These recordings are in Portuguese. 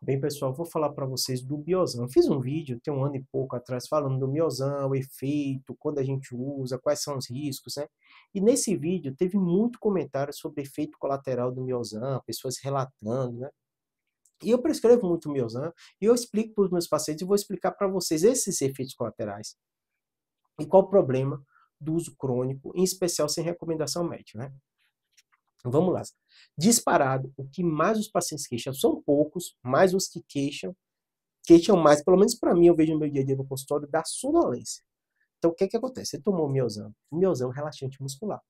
Bem, pessoal, vou falar para vocês do Biosan. Eu fiz um vídeo, tem um ano e pouco atrás, falando do Biosan, o efeito, quando a gente usa, quais são os riscos, né? E nesse vídeo teve muito comentário sobre efeito colateral do Biosan, pessoas relatando, né? E eu prescrevo muito o Biosan e eu explico para os meus pacientes e vou explicar para vocês esses efeitos colaterais e qual o problema do uso crônico, em especial sem recomendação médica, né? Vamos lá. Disparado, o que mais os pacientes queixam são poucos, mas os que queixam, queixam mais, pelo menos para mim, eu vejo no meu dia a dia no consultório, da sonolência. Então, o que, é que acontece? Você tomou o Miozão O miosano é um relaxante muscular.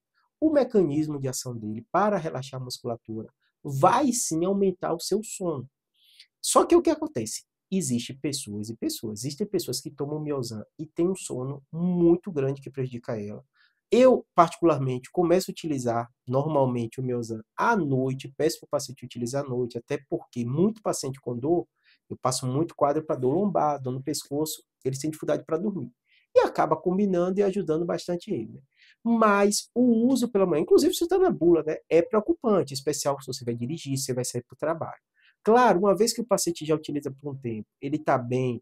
O mecanismo de ação dele para relaxar a musculatura vai sim aumentar o seu sono. Só que o que acontece? Existem pessoas e pessoas. Existem pessoas que tomam miosano e têm um sono muito grande que prejudica ela. Eu, particularmente, começo a utilizar normalmente o Miozan à noite, peço para o paciente utilizar à noite, até porque muito paciente com dor, eu passo muito quadro para dor lombar, dor no pescoço, eles têm dificuldade para dormir. E acaba combinando e ajudando bastante ele. Né? Mas o uso pela manhã, inclusive se está na bula, né, é preocupante, especial se você vai dirigir, se você vai sair para o trabalho. Claro, uma vez que o paciente já utiliza por um tempo, ele está bem,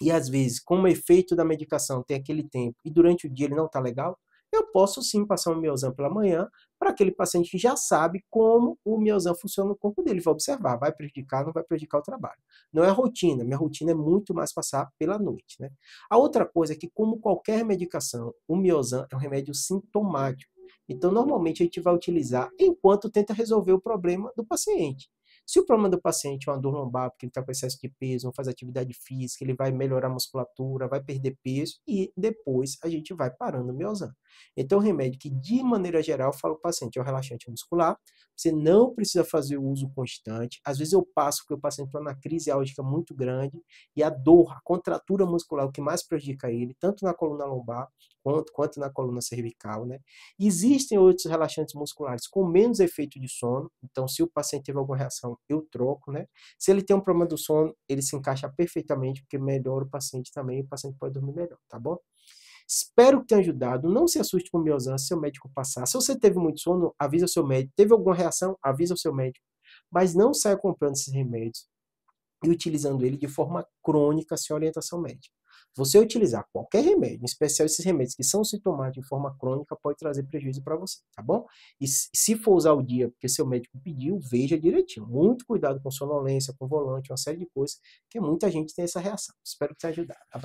e às vezes, como efeito da medicação, tem aquele tempo e durante o dia ele não está legal, eu posso sim passar um miozan pela manhã para aquele paciente que já sabe como o miozan funciona no corpo dele. Vai observar, vai prejudicar, não vai prejudicar o trabalho. Não é rotina, minha rotina é muito mais passar pela noite. Né? A outra coisa é que, como qualquer medicação, o miozan é um remédio sintomático. Então, normalmente a gente vai utilizar enquanto tenta resolver o problema do paciente. Se o problema do paciente é uma dor lombar, porque ele está com excesso de peso, não faz atividade física, ele vai melhorar a musculatura, vai perder peso e depois a gente vai parando o miosano. Então, o remédio que, de maneira geral, eu falo para o paciente é o relaxante muscular. Você não precisa fazer o uso constante. Às vezes eu passo porque o paciente está na crise álgica muito grande e a dor, a contratura muscular, o que mais prejudica ele, tanto na coluna lombar quanto, quanto na coluna cervical, né? Uhum. Existem outros relaxantes musculares com menos efeito de sono, então se o paciente teve alguma reação, eu troco, né? Se ele tem um problema do sono, ele se encaixa perfeitamente, porque melhora o paciente também, o paciente pode dormir melhor, tá bom? Espero que tenha ajudado. Não se assuste com miosan se o médico passar. Se você teve muito sono, avisa o seu médico. Teve alguma reação, avisa o seu médico. Mas não saia comprando esses remédios e utilizando ele de forma crônica sem orientação médica. Você utilizar qualquer remédio, em especial esses remédios que são sintomáticos de forma crônica, pode trazer prejuízo para você, tá bom? E se for usar o dia porque seu médico pediu, veja direitinho. Muito cuidado com sonolência, com volante, uma série de coisas, que muita gente tem essa reação. Espero que te ajudado. Tá